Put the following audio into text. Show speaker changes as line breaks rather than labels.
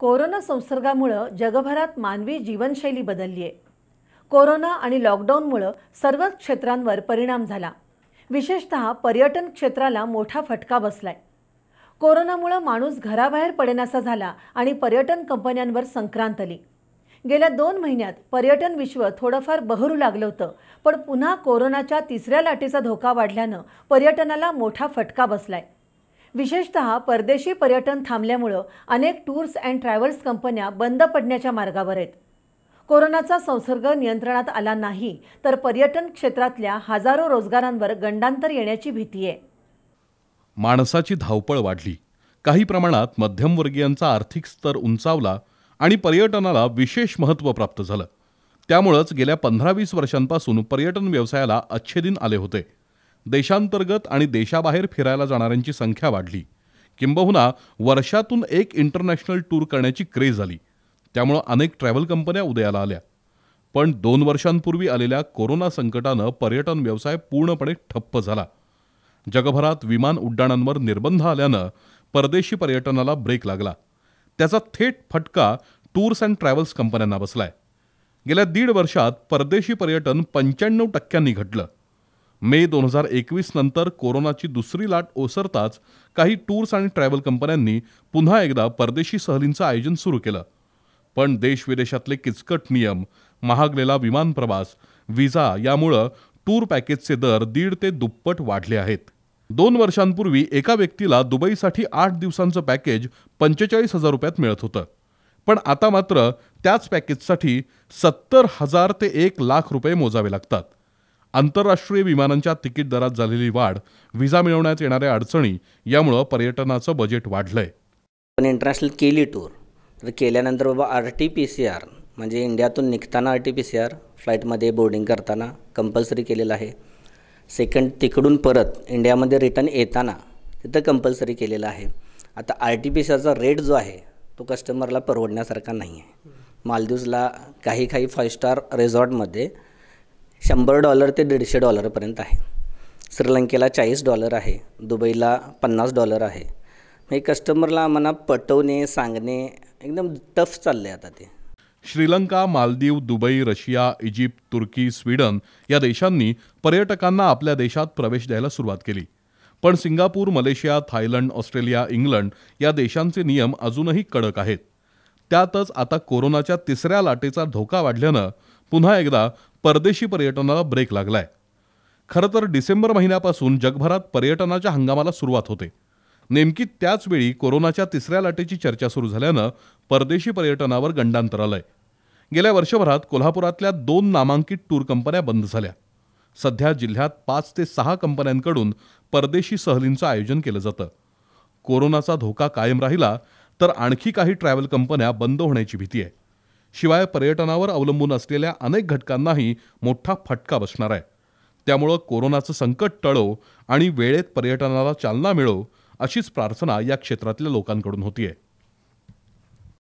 corona संसर्गामुळं जगभरात मानवी जीवनशैली बदलली आहे कोरोना आणि लॉकडाऊनमुळं सर्वच क्षेत्रांवर परिणाम झाला विशेषत पर्यटन क्षेत्राला मोठा फटका बसलाय कोरोनामुळं माणूस घराबाहेर पडेनासा झाला आणि पर्यटन कंपन्यांवर संक्रांत आली गेल्या दोन महिन्यात पर्यटन विश्व थोडंफार बहरू लागलं होतं पण पुन्हा कोरोनाच्या तिसऱ्या लाटेचा धोका वाढल्यानं पर्यटनाला मोठा फटका बसलाय विशेषत परदेशी पर्यटन थांबल्यामुळं अनेक टूर्स अँड ट्रॅव्हल्स कंपन्या बंद पडण्याच्या मार्गावर आहेत कोरोनाचा संसर्ग नियंत्रणात आला नाही तर पर्यटन क्षेत्रातल्या हजारो रोजगारांवर गंडांतर येण्याची भीती आहे
माणसाची धावपळ वाढली काही प्रमाणात मध्यमवर्गीयांचा आर्थिक स्तर उंचावला आणि पर्यटनाला विशेष महत्त्व प्राप्त झालं त्यामुळंच गेल्या पंधरा वीस वर्षांपासून पर्यटन व्यवसायाला अच्छेदिन आले होते देशांतर्गत आणि देशाबाहेर फिरायला जाणाऱ्यांची संख्या वाढली किंबहुना वर्षातून एक इंटरनॅशनल टूर करण्याची क्रेज आली त्यामुळं अनेक ट्रॅव्हल कंपन्या उदयाला आल्या पण दोन वर्षांपूर्वी आलेल्या कोरोना संकटानं पर्यटन व्यवसाय पूर्णपणे ठप्प झाला जगभरात विमान उड्डाणांवर निर्बंध आल्यानं परदेशी पर्यटनाला ब्रेक लागला त्याचा थेट फटका टूर्स अँड ट्रॅव्हल्स कंपन्यांना बसलाय गेल्या दीड वर्षात परदेशी पर्यटन पंच्याण्णव टक्क्यांनी घटलं मे दोन हजार एकवीस नंतर कोरोनाची दुसरी लाट ओसरताच काही टूर्स आणि ट्रॅव्हल कंपन्यांनी पुन्हा एकदा परदेशी सहलींचं आयोजन सुरू केलं पण देशविदेशातले किचकट नियम महागलेला विमान प्रवास विजा यामुळं टूर पॅकेजचे दर दीड ते दुप्पट वाढले आहेत दोन वर्षांपूर्वी एका व्यक्तीला दुबईसाठी आठ दिवसांचं पॅकेज पंचेचाळीस हजार रुपयात मिळत होतं पण आता मात्र त्याच पॅकेजसाठी सत्तर हजार ते एक लाख रुपये मोजावे लागतात आंतरराष्ट्रीय विमानांच्या तिकीट दरात झालेली वाढ व्हिसा मिळवण्यात येणाऱ्या अडचणी यामुळं पर्यटनाचं बजेट वाढलंय
पण इंटरनॅशनल केली टूर तर केल्यानंतर बाबा R T P C R म्हणजे इंडियातून निघताना R T P C R फ्लाईटमध्ये बोर्डिंग करताना कंपल्सरी केलेलं आहे सेकंड तिकडून परत इंडियामध्ये रिटर्न येताना तिथं कंपल्सरी केलेलं आहे आता आर टी पी सी आरचा रेट जो आहे तो कस्टमरला परवडण्यासारखा नाही आहे मालदीवजला काही काही फाईव्ह स्टार रेझॉर्टमध्ये शंभर डॉलर ते दीडशे डॉलरपर्यंत आहे श्रीलंकेला चाळीस डॉलर आहे दुबईला पन्नास डॉलर आहे हे कस्टमरला आम्हाला पटवणे सांगणे एकदम टफ चालले आता ते
Sri Lanka Maldives Dubai Russia Egypt Turkey Sweden या देशांनी पर्यटकांना आपल्या देशात प्रवेश द्यायला सुरुवात केली पण Singapore Malaysia Thailand Australia England या देशांचे नियम अजूनही कडक आहेत त्यातच आता कोरोनाच्या तिसऱ्या लाटेचा धोका वाढल्यानं पुन्हा एकदा परदेशी पर्यटनाला ब्रेक लागलाय आहे खरं तर डिसेंबर महिन्यापासून जगभरात पर्यटनाच्या हंगामाला सुरुवात होते नेमकी त्याचवेळी कोरोनाच्या तिसऱ्या लाटेची चर्चा सुरू झाल्यानं परदेशी पर्यटनावर गंडांतर आलं गेल्या वर्षभरात कोल्हापुरातल्या दोन नामांकित टूर कंपन्या बंद झाल्या सध्या जिल्ह्यात पाच ते सहा कंपन्यांकडून परदेशी सहलींचं आयोजन केलं जातं कोरोनाचा धोका कायम राहिला तर आणखी काही ट्रॅव्हल कंपन्या बंद होण्याची भीती आहे शिवाय पर्यटनावर अवलंबून असलेल्या अनेक घटकांनाही मोठा फटका बसणार आहे त्यामुळं कोरोनाचं संकट टळो आणि वेळेत पर्यटनाला चालना मिळो अशीच प्रार्थना या क्षेत्रातल्या लोकांकडून होती आहे